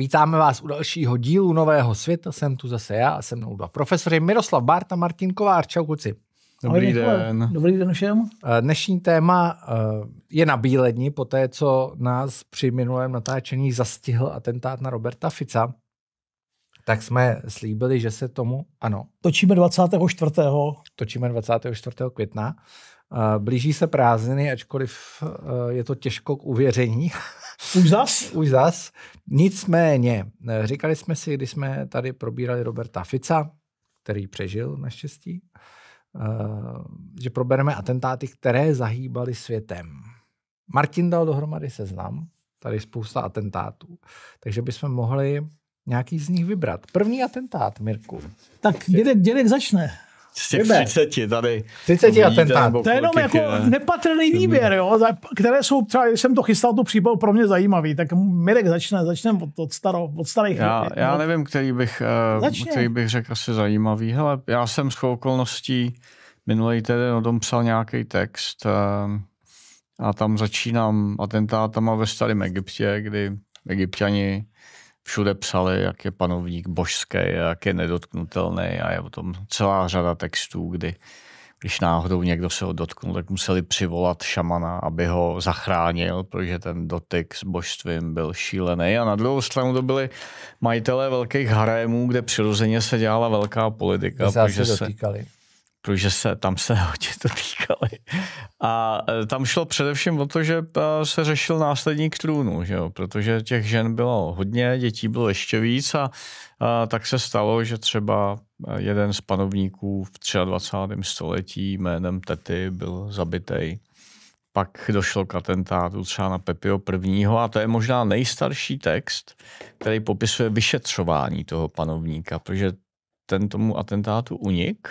Vítáme vás u dalšího dílu Nového světa. Jsem tu zase já a se mnou dva profesory Miroslav Bárta, Martin Kovář. Čau kluci. Dobrý den. Dobrý den všem. Eh, dnešní téma eh, je na bíledni, po té, co nás při minulém natáčení zastihl atentát na Roberta Fica. Tak jsme slíbili, že se tomu, ano. Točíme 24. Točíme 24. května. Eh, blíží se prázdniny, ačkoliv je to těžko k uvěření. Už zas? Už zas. Nicméně, říkali jsme si, když jsme tady probírali Roberta Fica, který přežil naštěstí, eh, že probereme atentáty, které zahýbaly světem. Martin dal dohromady seznam, tady spousta atentátů, takže bychom mohli nějaký z nich vybrat. První atentát, Mirku. Tak Dědek, dědek začne z těch 30 tady. 30 a ten tam. To je jenom jako je. nepatrný výběr, jo, které jsou třeba, když jsem to chystal, tu příbavu pro mě zajímavý, tak Mirek začne, začne od, od, staro, od starých. Já, lidí, já no. nevím, který bych, eh, začne. který bych řekl asi zajímavý. Hele, já jsem s okolností minulý týden o tom psal nějaký text eh, a tam začínám atentátama ve starém Egyptě, kdy Egyptěni všude psali, jak je panovník božský, jak je nedotknutelný a je o tom celá řada textů, kdy když náhodou někdo se ho dotknul, tak museli přivolat šamana, aby ho zachránil, protože ten dotyk s božstvím byl šílený. A na druhou stranu to byli majitelé velkých harémů, kde přirozeně se dělala velká politika. protože se dotýkali. Se protože jako, se, tam se hodně to týkali. A e, tam šlo především o to, že e, se řešil následník trůnu, že jo? protože těch žen bylo hodně, dětí bylo ještě víc a, a tak se stalo, že třeba e, jeden z panovníků v 23. století jménem Tety byl zabitej. Pak došlo k atentátu třeba na Pepio I. a to je možná nejstarší text, který popisuje vyšetřování toho panovníka, protože ten tomu atentátu unik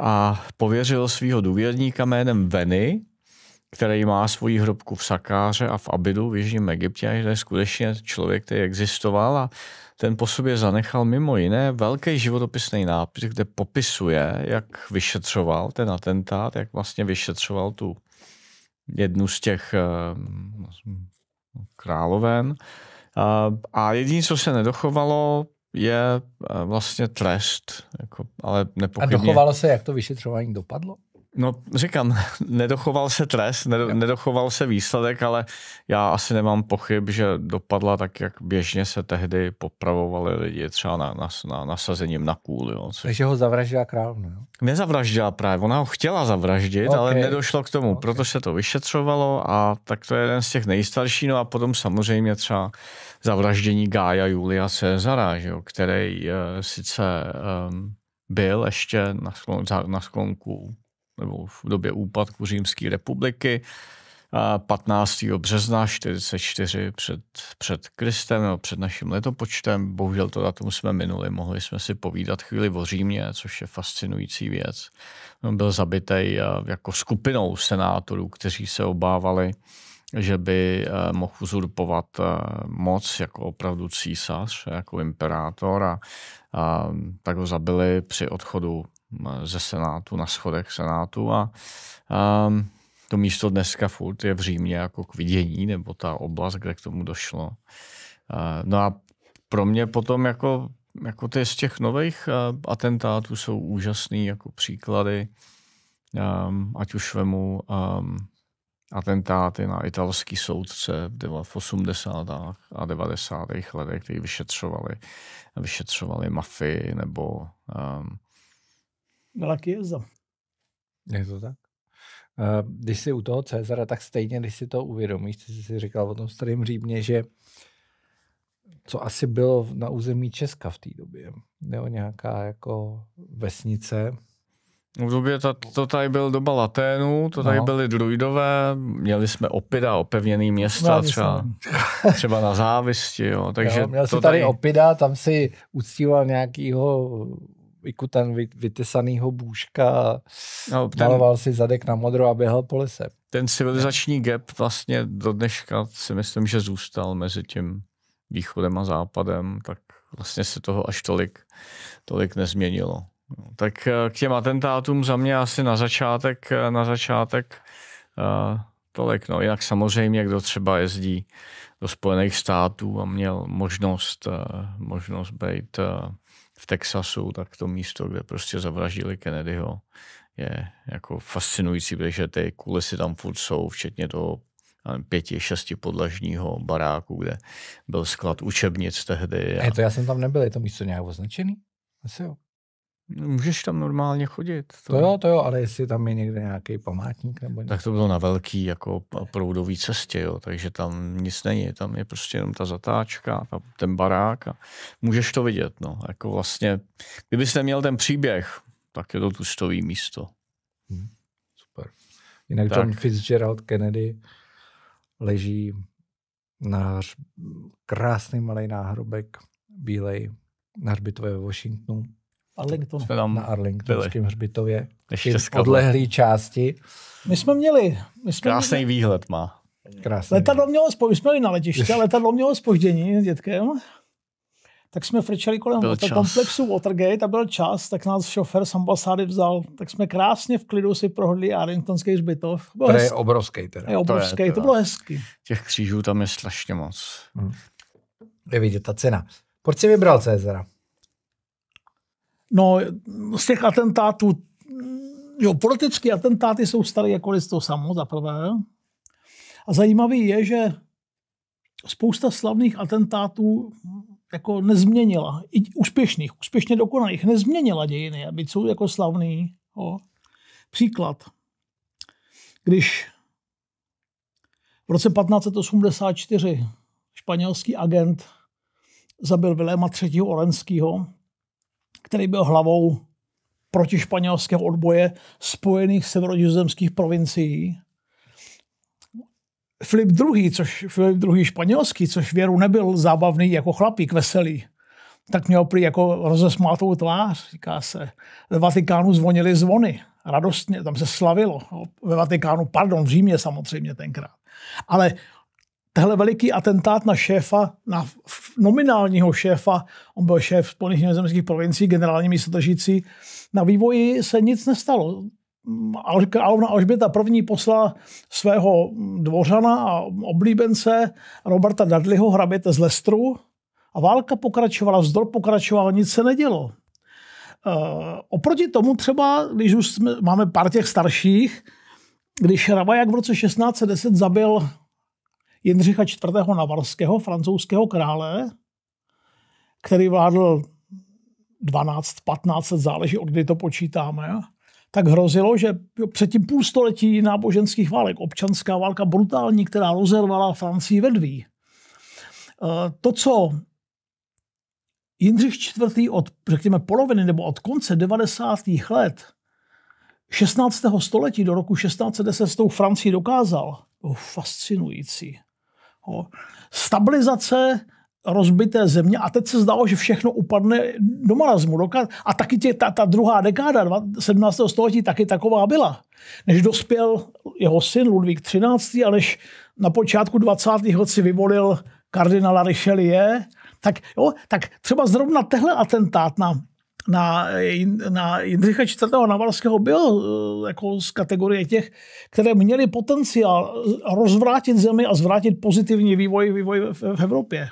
a pověřil svého důvěrníka jménem Veny, který má svoji hrobku v Sakáře a v Abidu v Jižním Egyptě, a že skutečně člověk, který existoval a ten po sobě zanechal mimo jiné velký životopisný nápis, kde popisuje, jak vyšetřoval ten atentát, jak vlastně vyšetřoval tu jednu z těch eh, královen. A jediné, co se nedochovalo, je eh, vlastně trest, jako, ale nepochybně. A dochovalo se, jak to vyšetřování dopadlo? No říkám, nedochoval se trest, nedochoval se výsledek, ale já asi nemám pochyb, že dopadla tak, jak běžně se tehdy popravovali lidi třeba na, na, na nasazením na kůl. Jo, což... Takže ho zavraždila královna. No, jo? Nezavraždila právě, ona ho chtěla zavraždit, okay. ale nedošlo k tomu, okay. proto se to vyšetřovalo a tak to je jeden z těch nejstarší. No a potom samozřejmě třeba zavraždění Gája Julia Cezara, že jo, který uh, sice um, byl ještě na, sklon, na sklonku nebo v době úpadku Římské republiky, 15. března 44 před, před Kristem, nebo před naším letopočtem. Bohužel to datum jsme minuli, mohli jsme si povídat chvíli o Římě, což je fascinující věc. On byl zabitej eh, jako skupinou senátorů, kteří se obávali, že by eh, mohl uzurpovat eh, moc jako opravdu císař, jako imperátor a, a tak ho zabili při odchodu ze Senátu, na schodech Senátu a, a to místo dneska furt je v Římě jako k vidění, nebo ta oblast, kde k tomu došlo. A, no a pro mě potom jako, jako ty z těch nových atentátů jsou úžasný jako příklady, um, ať už vemu um, atentáty na italský soudce v 80. a 90. letech, kteří vyšetřovali, vyšetřovali mafii nebo um, byla Kieza. Je to tak? Eh, když jsi u toho Cezara, tak stejně, když si to uvědomíš, ty jsi říkal o tom starém Římě, že co asi bylo na území Česka v té době, nebo nějaká jako vesnice, no, v době to, to tady byl doba laténu, to tady no. byly druidové, měli jsme opida, opevněný města no, třeba, třeba na závisti, jo. Takže jo, měl to jsi tady, tady opida, tam si uctíval nějakýho ten vytesanýho bůžka, no, ten, maloval si zadek na modro a běhal po lese. Ten civilizační gap vlastně do dneška si myslím, že zůstal mezi tím východem a západem, tak vlastně se toho až tolik, tolik nezměnilo. No, tak eh, k těm atentátům za mě asi na začátek, eh, na začátek uh, tolik. No, jinak samozřejmě, kdo třeba jezdí do Spojených států a měl možnost, uh, možnost být uh, v Texasu, tak to místo, kde prostě zavraždili Kennedyho, je jako fascinující, protože ty kulisy tam furt jsou, včetně toho pěti, šesti podlažního baráku, kde byl sklad učebnic tehdy. A... Je to, já jsem tam nebyl, je to místo nějak označený? Asi jo. Můžeš tam normálně chodit. To... to jo, to jo, ale jestli tam je někde nějaký památník nebo něco. Tak to bylo na velký jako proudový cestě, jo, takže tam nic není, tam je prostě jenom ta zatáčka, ta, ten barák a můžeš to vidět, no, jako vlastně, kdybys neměl ten příběh, tak je to tustový místo. Hmm, super. Jinak tak. John Fitzgerald Kennedy leží na krásný malý náhrobek bílej na hřbitově ve Washingtonu Arlington. Jsme tam na Arlingtonském hřbitově. Ještě části. My jsme měli... My jsme Krásný měli... výhled má. Krásný letadlo mělo spoždění, jsme byli na letiště, letadlo mělo spoždění s dětkem. Tak jsme frčeli kolem toho komplexu Watergate a byl čas, tak nás šofer z ambasády vzal. Tak jsme krásně v klidu si prohodli Arlingtonský hřbitov. To hezký. je obrovský teda. Je obrovský, to, je, teda. to bylo hezky. Těch křížů tam je strašně moc. Hmm. Je vidět ta cena. Proč jsi vybral Cezara? No, z těch atentátů, jo, politické atentáty jsou staré jako lidstvo samo, za prvé. A zajímavý je, že spousta slavných atentátů jako nezměnila, i úspěšných, úspěšně dokonalých, nezměnila dějiny, aby jsou jako slavný. Jo. Příklad. Když v roce 1584 španělský agent zabil Viléma III. Orenského, který byl hlavou proti španělského odboje spojených severodizemských provincií. Filip II., což, Filip II. španělský, což věru nebyl zábavný jako chlapík, veselý, tak měl prý jako rozesmátou tvář, říká se. Ve Vatikánu zvonily zvony, radostně, tam se slavilo. Ve Vatikánu, pardon, v Římě samozřejmě tenkrát. Ale tehle veliký atentát na šéfa, na nominálního šéfa, on byl šéf Spojených němezemských provincií, generální místodržící, na vývoji se nic nestalo. Královna mm, Alžběta první poslala svého dvořana a oblíbence Roberta Dudleyho hraběte z Lestru a válka pokračovala, vzdor pokračoval, nic se nedělo. E, oproti tomu třeba, když už jsme, máme pár těch starších, když Ravajak v roce 1610 zabil Jindřicha IV. Navarského, francouzského krále, který vládl 12-15 záleží, od kdy to počítáme, tak hrozilo, že před tím půlstoletí náboženských válek, občanská válka brutální, která rozervala Francii ve dví. Eh, to, co Jindřich IV. od, řekněme, poloviny nebo od konce 90. let 16. století do roku 1610 s tou Francii dokázal, bylo fascinující. Jo. Stabilizace rozbité země a teď se zdálo, že všechno upadne do marazmu. Do a taky tě, ta, ta druhá dekáda 17. století taky taková byla. Než dospěl jeho syn Ludvík XIII a než na počátku 20. let si vyvolil kardinála Richelieu, tak, jo, tak třeba zrovna tehle atentát na na, na Jindřicha IV. Navarského byl eh, jako z kategorie těch, které měly potenciál rozvrátit zemi a zvrátit pozitivní vývoj, vývoj v, v Evropě.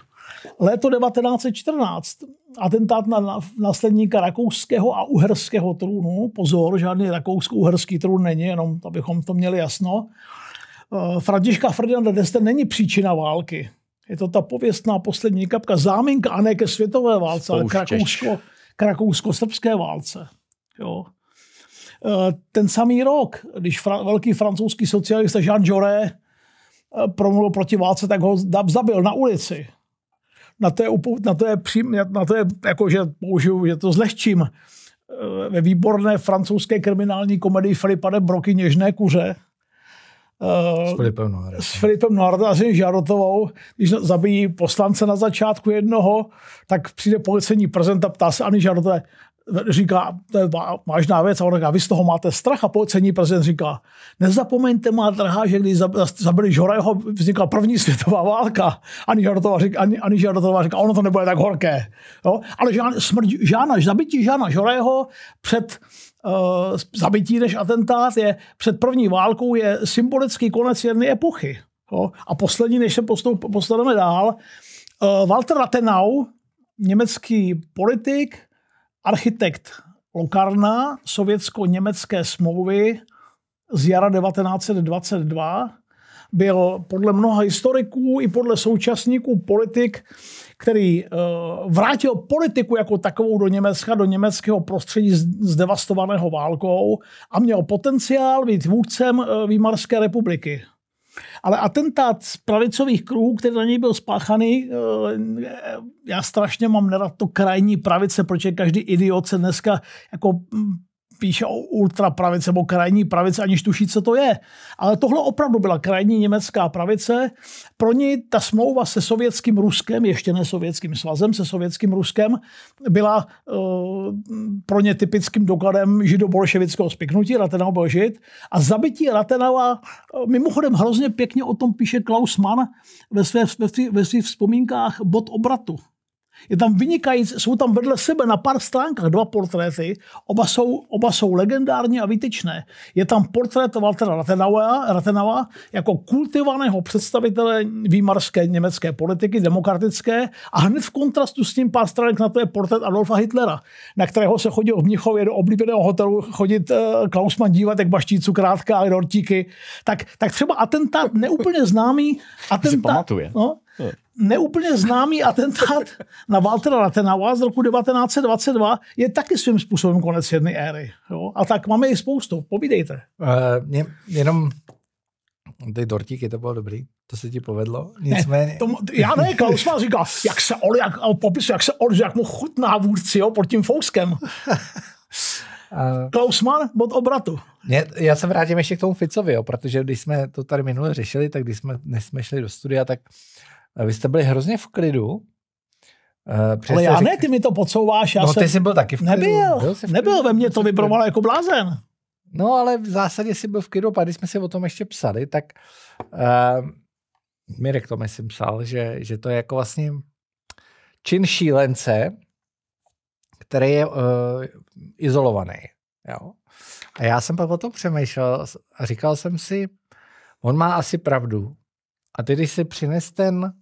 Léto 1914, atentát na následníka rakouského a uherského trůnu, pozor, žádný rakousko-uherský trůn není, jenom abychom to měli jasno, eh, Františka Ferdinanda Deste není příčina války. Je to ta pověstná poslední kapka, záminka, a ne ke světové válce, Spouštěč. ale k Rakousko, k rakousko-srbské válce. Jo. Eh, ten samý rok, když fra- velký francouzský socialista Jean Jaurès eh, promluvil proti válce, tak ho zabil na ulici. Na je, na je, přím, na jako, jakože použiju, že to zlehčím, eh, ve výborné francouzské kriminální komedii Filipa de Broky Něžné kuře, s eh, Filipem Noirem. S no. Filipem a Žarotovou, když zabijí poslance na začátku jednoho, tak přijde policejní prezident a ptá se Ani Žarotové, říká, to je vážná věc, a on říká, vy z toho máte strach a policejní prezident říká, nezapomeňte, má drahá, že když zabili Žorajho, vznikla první světová válka. Ani Žarotová říká, ani, ani Žarotová říká, ono to nebude tak horké. Jo? Ale žán, smrť, Žána, zabití Žána Žorajho před uh, zabití než atentát je před první válkou je symbolický konec jedné epochy. Jo? A poslední, než se postaneme dál, uh, Walter Rathenau, německý politik, architekt Lokarna, sovětsko-německé smlouvy z jara 1922, byl podle mnoha historiků i podle současníků politik, který eh, vrátil politiku jako takovou do Německa, do německého prostředí zdevastovaného válkou a měl potenciál být vůdcem eh, Výmarské republiky. Ale atentát z pravicových kruhů, který na něj byl spáchaný, eh, já strašně mám nerad to krajní pravice, protože každý idiot se dneska jako hm, píše o ultrapravice nebo krajní pravice, aniž tuší, co to je. Ale tohle opravdu byla krajní německá pravice. Pro ní ta smlouva se sovětským Ruskem, ještě ne sovětským svazem, se sovětským Ruskem, byla uh, pro ně typickým dokladem židobolševického spiknutí. Ratenau byl žid. A zabití Ratenaua, eh, mimochodem hrozně pěkně o tom píše Klaus Mann ve svých ve ve svých vzpomínkách Bod obratu je tam vynikající, jsou tam vedle sebe na pár stránkách dva portréty, oba jsou, oba jsou legendární a výtečné. Je tam portrét Waltera Rathenaua, Rathenauera jako kultivovaného představitele výmarské německé politiky, demokratické a hned v kontrastu s tím pár stránek na to je portrét Adolfa Hitlera, na kterého se chodil v Mnichově do oblíbeného hotelu chodit uh, eh, Klausman dívat, jak baští cukrátka a dortíky. Tak, tak třeba atentát neúplně známý. Atentát, no, neúplně známý atentát na Waltera Rathenaua z roku 1922 je taky svým způsobem konec jedné éry. Jo? A tak máme i spoustu. Povídejte. Uh, mě, jenom ty dortíky, to bylo dobrý. To se ti povedlo? Nicméně... Ne, tomu, já ne, Klaus má říkal, jak se ol, jak, popisu, jak se ol, jak mu chutná vůdci, jo, pod tím fouskem. Klausman bod obratu. Mě, já se vrátím ještě k tomu Ficovi, jo, protože když jsme to tady minule řešili, tak když jsme, než jsme šli do studia, tak uh, vy jste byli hrozně v klidu. Eh, Přesně Ale já ne, ty mi to podsouváš. Já no, jsem... ty jsi byl taky v klidu. Nebyl, byl v klidu, nebyl ve mně, to vibrovalo jako blázen. No, ale v zásadě jsi byl v klidu, a když jsme si o tom ještě psali, tak uh, Mirek to myslím psal, že, že to je jako vlastně čin šílence, který je uh, izolovaný. Jo? A já jsem pak o tom přemýšlel a říkal jsem si, on má asi pravdu. A ty, když si přines ten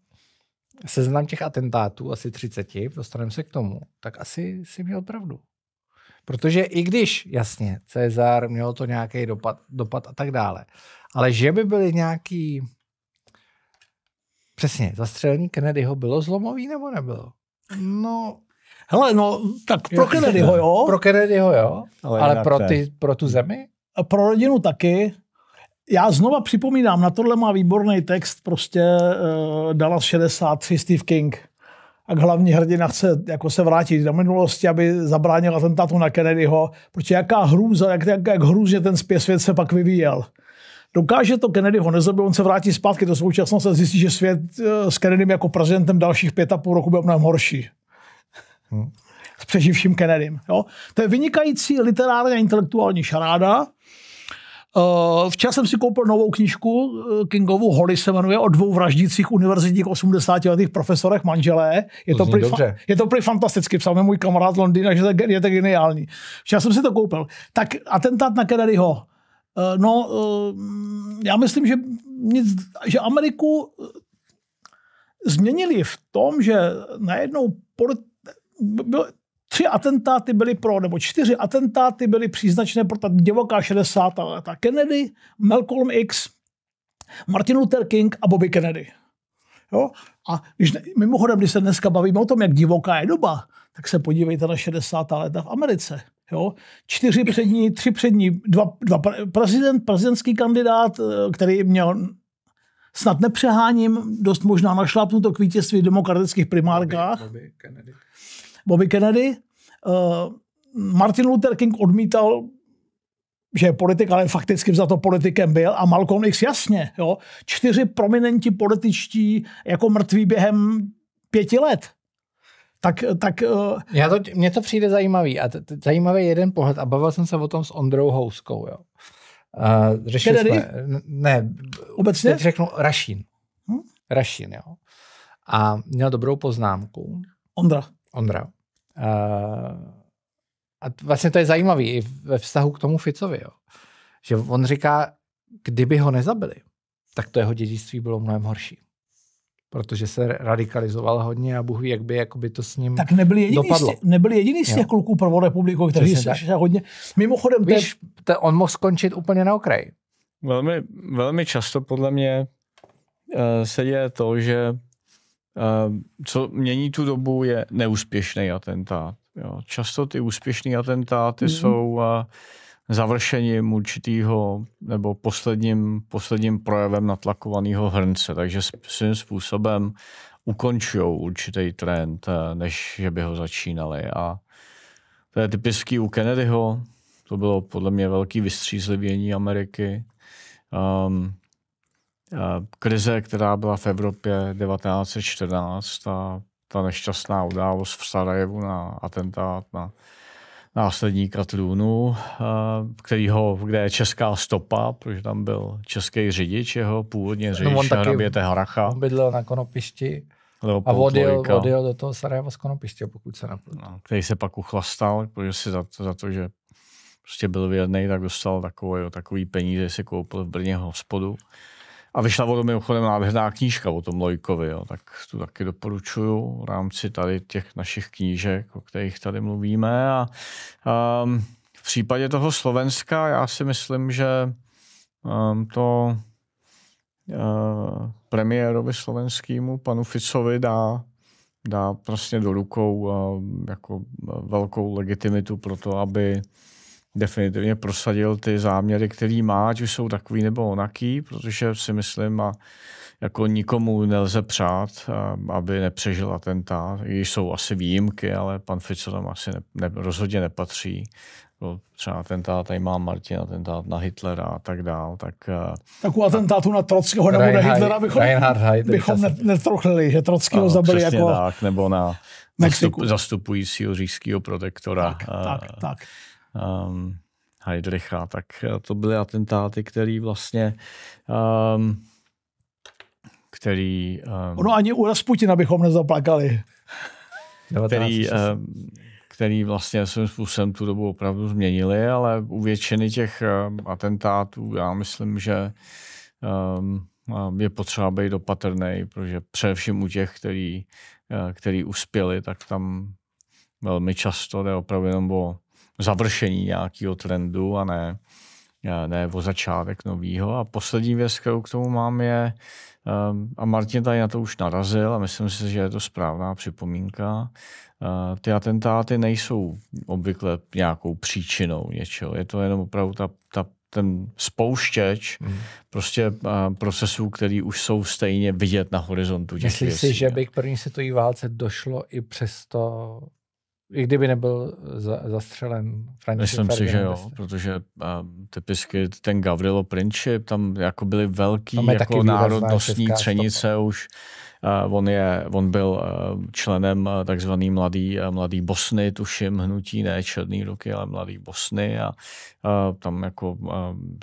seznam těch atentátů, asi 30, dostaneme se k tomu, tak asi si měl pravdu. Protože i když, jasně, Cezar měl to nějaký dopad, dopad a tak dále, ale že by byly nějaký... Přesně, zastřelení Kennedyho bylo zlomový nebo nebylo? No, Hele, no, tak pro Kennedyho, jo. Pro Kennedyho, jo. Ale, ale pro, ty, pro tu zemi? Pro rodinu taky já znova připomínám, na tohle má výborný text prostě uh, Dallas 63 Steve King. A hlavní hrdina chce jako se vrátit do minulosti, aby zabránil atentátu na Kennedyho, protože jaká hrůza, jak, jak, jak hrůzně ten svět se pak vyvíjel. Dokáže to Kennedyho nezabít, on se vrátí zpátky do současnosti a zjistí, že svět uh, s Kennedym jako prezidentem dalších pět a půl roku byl mnohem horší. Hmm. S přeživším Kennedym. Jo? To je vynikající literárně intelektuální šaráda, Eh, Včas jsem si koupil novou knížku eh, Kingovu Holly se jmenuje o dvou vraždících univerzitních 80 letých profesorech manželé. Je to, to prý, fa- je to prý fantasticky, psal mi můj kamarád Londýn, to, je to geniální. Včas jsem si to koupil. Tak atentát na Kennedyho. Eh, no, já myslím, že, nic, že Ameriku změnili v tom, že najednou polit, Tři atentáty byly pro, nebo čtyři atentáty byly příznačné pro ta divoká 60. leta. Kennedy, Malcolm X, Martin Luther King a Bobby Kennedy. Jo? A když, ne, mimochodem, když se dneska bavíme o tom, jak divoká je doba, tak se podívejte na 60. leta v Americe. Jo? Čtyři přední, tři přední, dva, dva prezident, prezidentský kandidát, eh, který měl snad nepřeháním, dost možná našlápnuto k vítězství v demokratických primárkách. Bobby, Bobby Kennedy. Bobby Kennedy. Eh, Martin Luther King odmítal že je politik, ale fakticky za to politikem byl a Malcolm X jasně. Jo? Čtyři prominenti političtí jako mrtví během pěti let. Tak, tak, uh... Já to, mně to přijde zajímavý a t- t- zajímavý jeden pohled a bavil jsem se o tom s Ondrou Houskou. Jo. A eh, řešili Kennedy? jsme, ne, Obecně? teď řeknu Rašín. Hm? Rašín, jo. A měl dobrou poznámku. Ondra. Ondra. A, a vlastně to je zajímavé i ve vztahu k tomu Ficovi, jo. že on říká, kdyby ho nezabili, tak to jeho dědictví bylo mnohem horší. Protože se radikalizoval hodně a Bůh ví, jak by jakoby to s ním Tak nebyl jediný, dopadlo. Z, nebyl jediný z těch jako kluků prvou republiku, který se hodně... Mimochodem... Víš, ten... on mohl skončit úplně na okraji. Velmi, velmi často podle mě eh, se děje to, že Ehm, co mění tu dobu, je neúspěšný atentát. Jo. Často ty úspěšné atentáty mm-hmm. jsou eh, završením určitého nebo posledním, posledním projevem natlakovaného hrnce. Takže svým způsobem ukončují určitý trend, eh, než že by ho začínali. A to je typický u Kennedyho, to bylo podle mě velký vystřízlivění Ameriky. Um, Eh, krize, která byla v Evropě 1914, ta, ta nešťastná událost v Sarajevu na atentát na následníka trůnu, eh, kterýho, kde je česká stopa, protože tam byl český řidič, jeho původně no, řidič, no, on taky hraběte Hracha. bydlel na konopišti Leopold a odjel, odjel do toho Sarajeva z konopiště, pokud se napl. No, který se pak uchlastal, protože si za to, za to že prostě byl věrný, tak dostal takový, takový peníze, si koupil v Brně hospodu. A vyšla o mimochodem nádherná knížka o tom Lojkovi, jo, tak tu taky doporučuju v rámci tady těch našich knížek, o kterých tady mluvíme. A, um, v případě toho Slovenska já si myslím, že um, to uh, premiérovi slovenskému panu Ficovi dá dá prostě do rukou uh, jako velkou legitimitu pro to, aby definitivně prosadil ty záměry, který má, ať už jsou takový nebo onaký, protože si myslím a jako nikomu nelze přát, aby nepřežil atentát. Jsou asi výjimky, ale pan Fico tam asi ne, ne, rozhodně nepatří. Jako třeba atentát, tady má Martin, atentát na Hitlera a tak dál. Tak, tak u atentátu na Trockého nebo Reinhard, na Hitlera bychom, Reinhard, hej, bychom ne, netrochlili, že Trockého zabili jako... Tak, nebo na Mexiku. zastupujícího říšského protektora. Tak, tak, tak um, Heidricha, tak eh, to byly atentáty, který vlastně um, který... Um, no ani u Rasputina bychom nezaplakali. Který, um, který vlastně svým způsobem tu dobu opravdu změnili, ale u většiny těch um, atentátů já myslím, že um, je potřeba být opatrný, protože především u těch, který, který uspěli, tak tam velmi často jde opravdu jenom o završení nějakého trendu a ne, eh, ne o začátek nového A poslední věc, kterou k tomu mám, je, ehm, a Martin tady na to už narazil a myslím si, že je to správná připomínka, eh, ty atentáty nejsou obvykle nějakou příčinou něčeho. Je to jenom opravdu ta, ta ten spouštěč mm. prostě eh, procesů, který už jsou stejně vidět na horizontu. Myslíš si, že by k první světové válce došlo i přesto i kdyby nebyl za, zastřelen František Myslím Ferdinand si, že jo, protože um, typicky ten Gavrilo Princip, tam jako byly velký jako národnostní třenice už Eh, on, je, on byl eh, členem eh, takzvaný mladý, mladý Bosny, tuším hnutí, ne Černý ruky, ale mladý Bosny a tam jako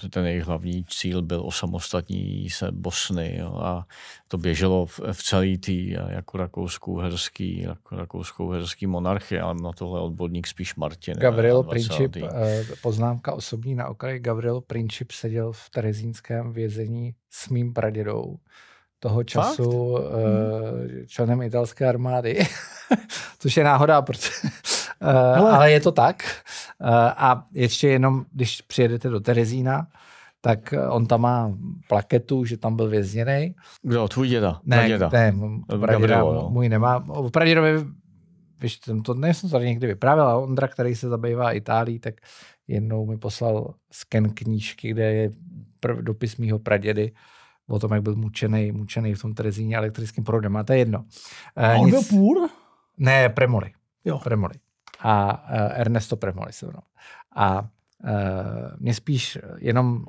ten jejich hlavní cíl byl osamostatní se Bosny jo, a to běželo v, v celý tý jako rakouskou herský, jako rakouskou herský monarchie, ale na tohle odborník spíš Martin. Gavril Princip, poznámka osobní na okraji, Gavril Princip seděl v terezínském vězení s mým pradědou toho času Fakt? Hmm. Uh, eh, členem italské armády, což je náhoda, protože, uh, ale je to tak. Uh, a ještě jenom, když přijedete do Terezína, tak on tam má plaketu, že tam byl vězněný. Kdo? Tvůj děda? Ne, děda. ne praděda, můj nemá. O pradědovi, víš, to nejsem tady někdy vyprávěl, ale Ondra, který se zabývá Itálií, tak jednou mi poslal sken knížky, kde je dopis mýho pradědy, o tom, jak byl mučený, mučený v tom Terezíně elektrickým proudem, a to je jedno. A eh, on nic... byl půr? Ne, Premoli. Jo. Premoli. A uh, Ernesto Premoli se jmenoval. A uh, mě spíš jenom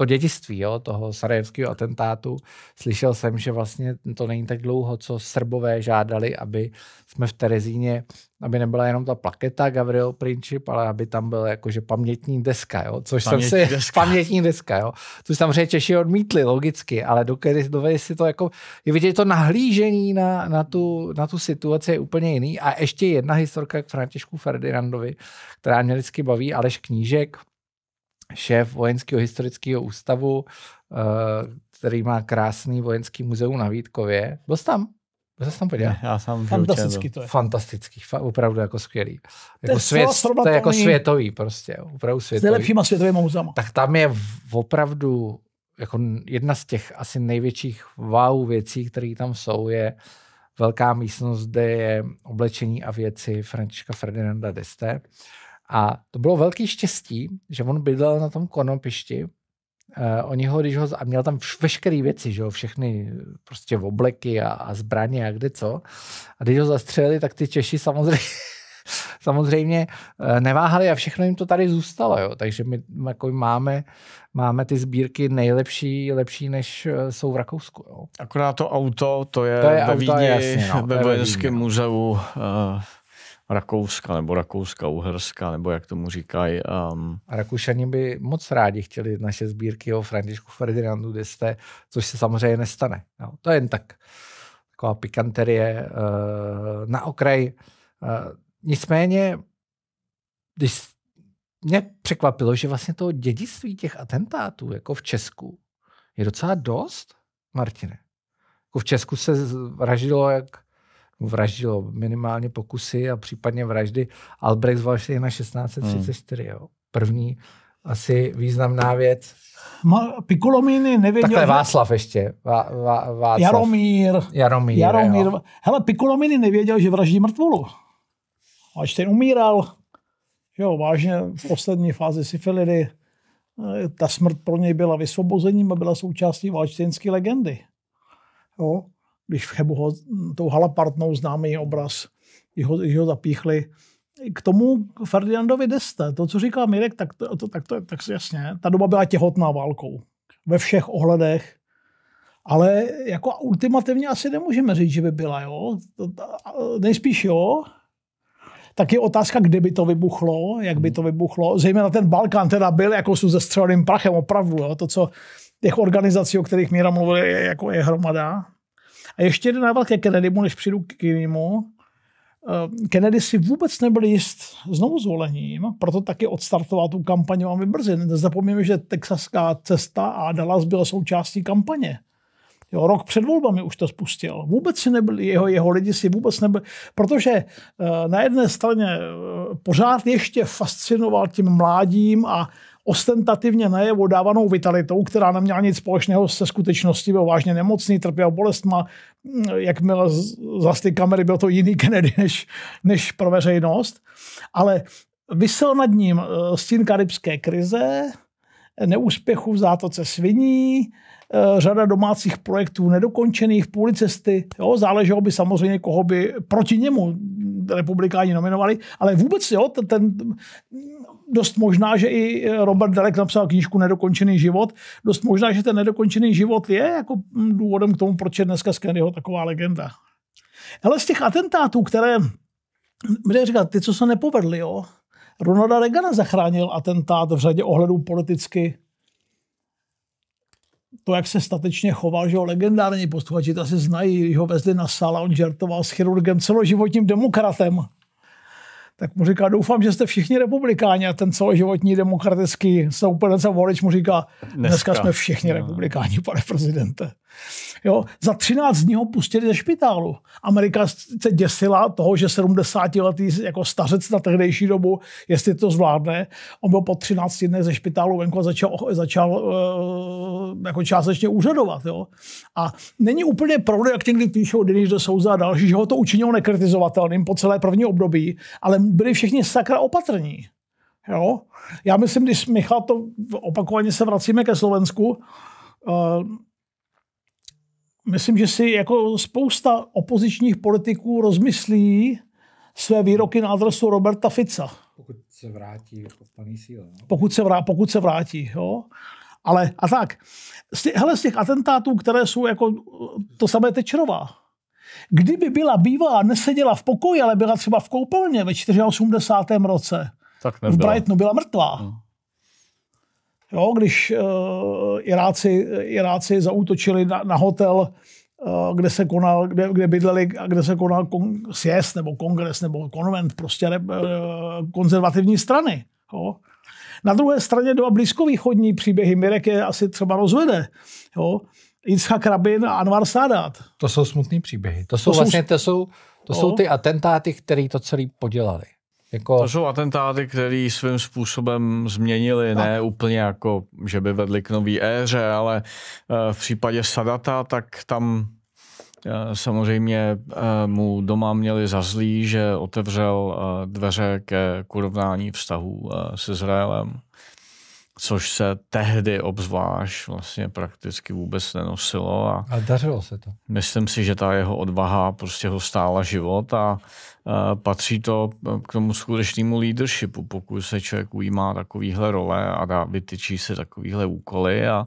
to dědictví jo, toho sarajevského atentátu. Slyšel jsem, že vlastně to není tak dlouho, co Srbové žádali, aby jsme v Terezíně, aby nebyla jenom ta plaketa Gavril Princip, ale aby tam byla jakože pamětní deska, jo, což pamětní jsem si, deska. pamětní deska, jo, což samozřejmě Češi odmítli logicky, ale dokud dovedli si to jako, je vidět, to nahlížení na, na, tu, na tu situaci je úplně jiný. A ještě jedna historka k Františku Ferdinandovi, která mě vždycky baví, Aleš Knížek, šéf Vojenského historického ústavu, eh, který má krásný vojenský muzeum na Vítkově. Byl jsi tam? Byl jsi tam podívat? Já jsem Fantastický to je. Fantastický, fa- opravdu jako skvělý. Jako to, svět, to je jako světový prostě, opravdu světový. S nejlepšíma světovými muzeama. Tak tam je opravdu jako jedna z těch asi největších wow věcí, které tam jsou, je velká místnost, kde je oblečení a věci Františka Ferdinanda Deste. A to bylo velký štěstí, že on bydlel na tom konopišti. Uh, oni ho, když ho, a měl tam veškeré věci, že jo, všechny prostě obleky a, a zbraně a kde co. A když ho zastřelili, tak ty Češi samozřejmě samozřejmě eh, neváhali a všechno jim to tady zůstalo. Jo. Takže my jako máme, máme ty sbírky nejlepší, lepší než eh, jsou v Rakousku. Jo. Akorát to auto, to je, to je ve no, Vídni, no, ve Vojenském muzeu. Uh Rakouska nebo Rakouska, Uherska, nebo jak tomu říkají. Um... A Rakušani by moc rádi chtěli naše sbírky o Františku Ferdinandu Deste, což se samozřejmě nestane. Jo, to je jen tak taková pikanterie uh, na okraj. Uh, nicméně, když mě překvapilo, že vlastně to dědictví těch atentátů jako v Česku je docela dost, Martine. Jako v Česku se vražilo jak vraždilo minimálně pokusy a případně vraždy Albrecht z na 1634. Hmm. Jo. První asi významná věc. Pikulomíny nevěděl. Takhle Václav ještě. Vá, vá, Václav. Jaromír. Jaromír. Jaromír. Jo. Hele, Pikulomíny nevěděl, že vraždí mrtvolu. Až ten umíral, jo, vážně v poslední fázi syfilidy, eh, ta smrt pro něj byla vysvobozením a byla součástí valštinské legendy. Jo když v Chebu ho, tou halapartnou známý obraz, když ho, když ho zapíchli. K tomu Ferdinandovi Deste, to, co říká Mirek, tak to, to, tak to je tak jasně, ta doba byla těhotná válkou ve všech ohledech, ale jako ultimativně asi nemůžeme říct, že by byla, jo? Nejspíš jo, tak je otázka, kde by to vybuchlo, jak by to vybuchlo. Zejména ten Balkán teda byl jako s zestřeleným prachem, opravdu. Jo? To, co těch organizací, o kterých Míra mluvil, je, jako je hromada. A ještě jeden nával ke Kennedymu, než přijdu k jinému. Eh, Kennedy si vůbec nebyl jist znovu zvolením, proto taky odstartoval tu kampaně velmi brzy. Nezapomněme, že texaská cesta a Dallas byla součástí kampaně. Jo, rok před volbami už to spustil. Vůbec si nebyl, jeho, jeho lidi si vůbec nebyl, protože eh, na jedné straně eh, pořád ještě fascinoval tím mládím a ostentativně najevo dávanou vitalitou, která neměla nic společného se skutečností, byl vážně nemocný, trpěl bolestma, mm, jakmile za ty kamery byl to jiný Kennedy než, než pro veřejnost, ale vysel nad ním eh, stín karibské krize, neúspěchu v zátoce sviní, eh, řada domácích projektů nedokončených, půli cesty. Jo, záleželo by samozřejmě, koho by proti němu republikáni nominovali, ale vůbec jo, ten, ten dost možná, že i eh, Robert Delek napsal knížku Nedokončený život. Dost možná, že ten nedokončený život je jako hm, důvodem k tomu, proč je dneska Skendyho taková legenda. Ale z těch atentátů, které, hm, bude říkat, ty, co se nepovedly, jo, Ronalda Reagana zachránil atentát v řadě ohledů politicky. To, jak se statečně choval, že ho legendární posluchači asi znají, když ho vezli na sala, on žertoval s chirurgem celoživotním demokratem tak mu říká, doufám, že jste všichni republikáni a ten celoživotní demokratický stoupenec a volič mu říká, dneska, dneska jsme všichni no. republikáni, pane prezidente. Jo, za 13 dní ho pustili ze špitálu. Amerika se děsila toho, že 70-letý jako stařec na tehdejší dobu, jestli to zvládne. On byl po 13 dnech ze špitálu venku a začal, začal eh, jako částečně úřadovat. Jo? A není úplně pravda, jak někdy píšou Denis de Souza a další, že ho to učinilo nekritizovatelným po celé první období, ale byli všichni sakra opatrní. Jo? Já myslím, když Michal to opakovaně se vracíme ke Slovensku, uh, myslím, že si jako spousta opozičních politiků rozmyslí své výroky na adresu Roberta Fica. Pokud se vrátí v plný síle. No? Pokud, se vrátí, pokud se vrátí, jo. Ale a tak, z těch, hele, z těch atentátů, které jsou jako to samé Tečerová, kdyby byla bývalá, neseděla v pokoji, ale byla třeba v koupelně ve 84. roce, tak v Brightonu byla mrtvá. Hmm. Jo, když uh, Iráci, Iráci zautočili na, na hotel, uh, kde se konal, kde, kde bydleli a kde se konal kon, sjezd nebo kongres nebo konvent prostě uh, konzervativní strany. Jo. Na druhé straně dva blízkovýchodní příběhy, Mirek je asi třeba rozvede, jo? Jitzha Rabin a Anwar Sadat. To jsou smutné příběhy. To jsou to vlastně, to jsou, to jsou ty atentáty, které to celé podělali. Jako... To jsou atentáty, které svým způsobem změnili, tak. ne úplně jako, že by vedli k nový éře, ale eh, v případě Sadata, tak tam Eh, samozřejmě eh, mu doma měli za zlý, že otevřel eh, dveře ke kurovnání vztahů s Izraelem což se tehdy obzvlášť vlastně prakticky vůbec nenosilo. A, a dařilo se to. Myslím si, že ta jeho odvaha prostě ho stála život a e, patří to e, k tomu skutečnému leadershipu, pokud se člověk ujímá takovýhle role a dá, vytyčí se takovýhle úkoly a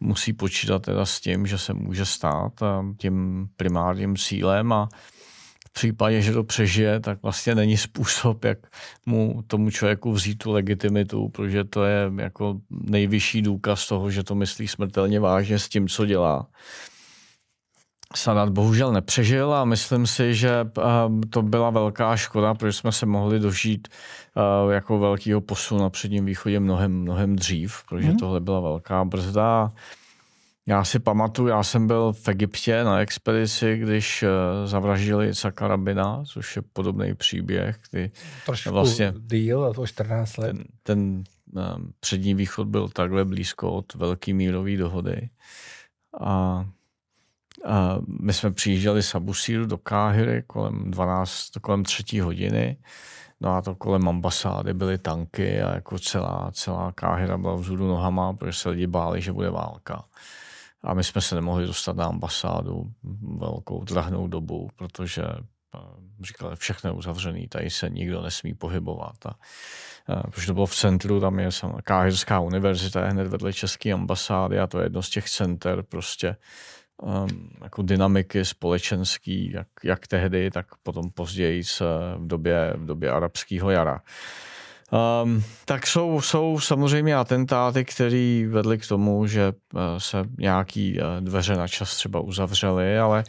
musí počítat teda s tím, že se může stát e, tím primárním cílem a v případě, že to přežije, tak vlastně není způsob, jak mu tomu člověku vzít tu legitimitu, protože to je jako nejvyšší důkaz toho, že to myslí smrtelně vážně s tím, co dělá. Sanat bohužel nepřežil a myslím si, že eh, to byla velká škoda, protože jsme se mohli dožít eh, jako velkého posunu na předním východě mnohem, mnohem dřív, protože mm. tohle byla velká brzda. Já si pamatuju, já jsem byl v Egyptě na expedici, když eh, zavraždili Sakarabina, což je podobný příběh. Kdy Trošku vlastně díl, to 14 let. Ten, ten eh, přední východ byl takhle blízko od velký mírové dohody. A, a my jsme přijížděli z Abusíru do Káhyry kolem 12, kolem 3 hodiny. No a to kolem ambasády byly tanky a jako celá, celá Káhyra byla vzhůru nohama, protože se lidi báli, že bude válka. A my jsme se nemohli dostat na ambasádu velkou drahnou dobu, protože eh, říkali, všechno je uzavřený, tady se nikdo nesmí pohybovat. A, a, eh, protože to bylo v centru, tam je sama Káhirská univerzita, je hned vedle České ambasády a to je jedno z těch center prostě um, jako dynamiky společenský, jak, jak tehdy, tak potom později se v době, v době arabského jara. Um, tak jsou, jsou samozřejmě atentáty, které vedly k tomu, že eh, se nějaký eh, dveře na čas třeba uzavřely, ale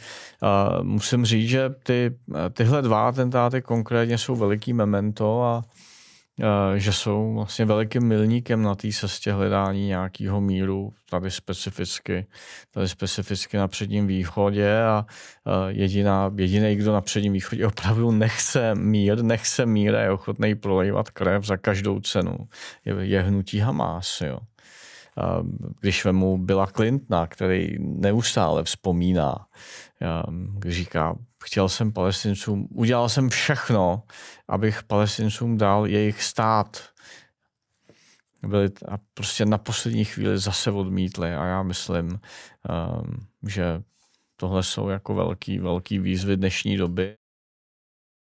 uh, musím říct, že ty, tyhle dva atentáty konkrétně jsou veliký memento a Eh, že jsou vlastně velikým milníkem na té cestě hledání nějakého míru, tady specificky, tady specificky na předním východě a eh, jediná, jediný, kdo na předním východě opravdu nechce mír, nechce mír a je ochotný prolejvat krev za každou cenu, je, je hnutí Hamás. Jo. Eh, když vemu byla Clintona, který neustále vzpomíná, když říká, chtěl jsem palestincům, udělal jsem všechno, abych palestincům dal jejich stát. Byli a prostě na poslední chvíli zase odmítli a já myslím, um, že tohle jsou jako velký, velký výzvy dnešní doby.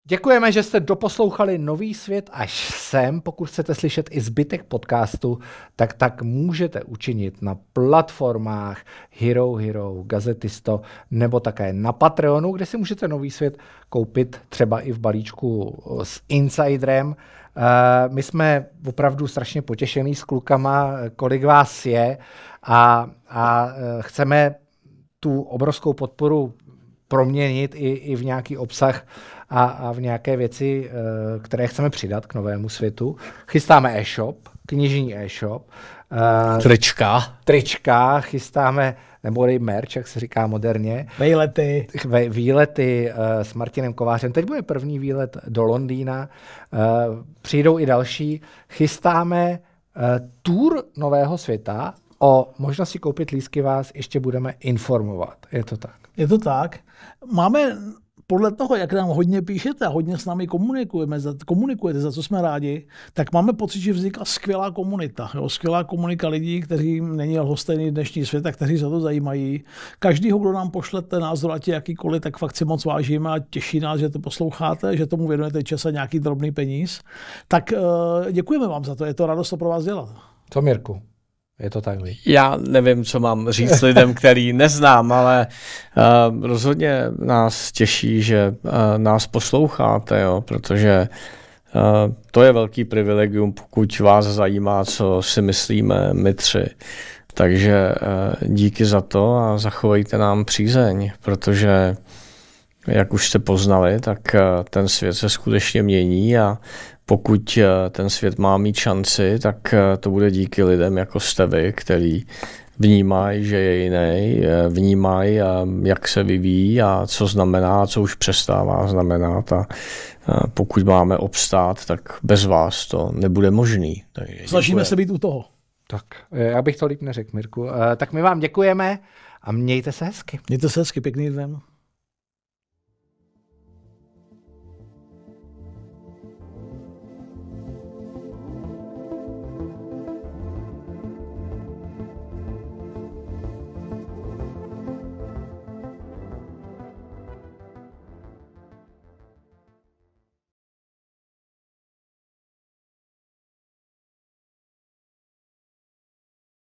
Děkujeme, že jste doposlouchali Nový svět až sem. Pokud chcete slyšet i zbytek podcastu, tak tak můžete učinit na platformách Hero Hero, Gazetisto nebo také na Patreonu, kde si můžete Nový svět koupit třeba i v balíčku eh, s Insiderem. Eh, my jsme opravdu strašně potěšení s klukama, eh, kolik vás je a, a chceme tu obrovskou podporu proměnit i, i v nějaký obsah, a, a v nějaké věci, eh, které chceme přidat k novému světu. Chystáme e-shop, knižní e-shop. Eh, trička. Trička, chystáme nebo i merch, jak se říká moderně. Výlety. Výlety uh, s Martinem Kovářem. Teď bude první výlet do Londýna. Uh, přijdou i další. Chystáme uh, tour nového světa. O možnosti koupit lísky vás ještě budeme informovat. Je to tak? Je to tak. Máme podle toho, jak nám hodně píšete a hodně s námi komunikujeme, za, komunikujete, za co jsme rádi, tak máme pocit, že vznikla skvělá komunita. Jo? Skvělá komunika lidí, kteří není lhostejný dnešní svět a kteří se to zajímají. Každýho, kdo nám pošlete názor, ať jakýkoliv, tak fakt si moc vážíme a těší nás, že to posloucháte, že tomu věnujete čas a nějaký drobný peníz. Tak eh, děkujeme vám za to, je to radost to pro vás dělat. Co, Mirku? Je to tak? Já nevím, co mám říct lidem, který neznám, ale uh, rozhodně nás těší, že uh, nás posloucháte, jo, protože uh, to je velký privilegium, pokud vás zajímá, co si myslíme my tři. Takže uh, díky za to a zachovejte nám přízeň, protože jak už jste poznali, tak ten svět se skutečně mění a pokud eh, ten svět má mít šanci, tak eh, to bude díky lidem jako jste vy, který vnímají, že je jiný, eh, vnímají, jak se vyvíjí a co znamená, co už přestává znamenat. A pokud máme obstát, tak bez vás to nebude možný. Snažíme se být u toho. Tak, já bych to líp neřekl, Mirku. Tak my vám děkujeme a mějte se hezky. Mějte se hezky, pěkný den.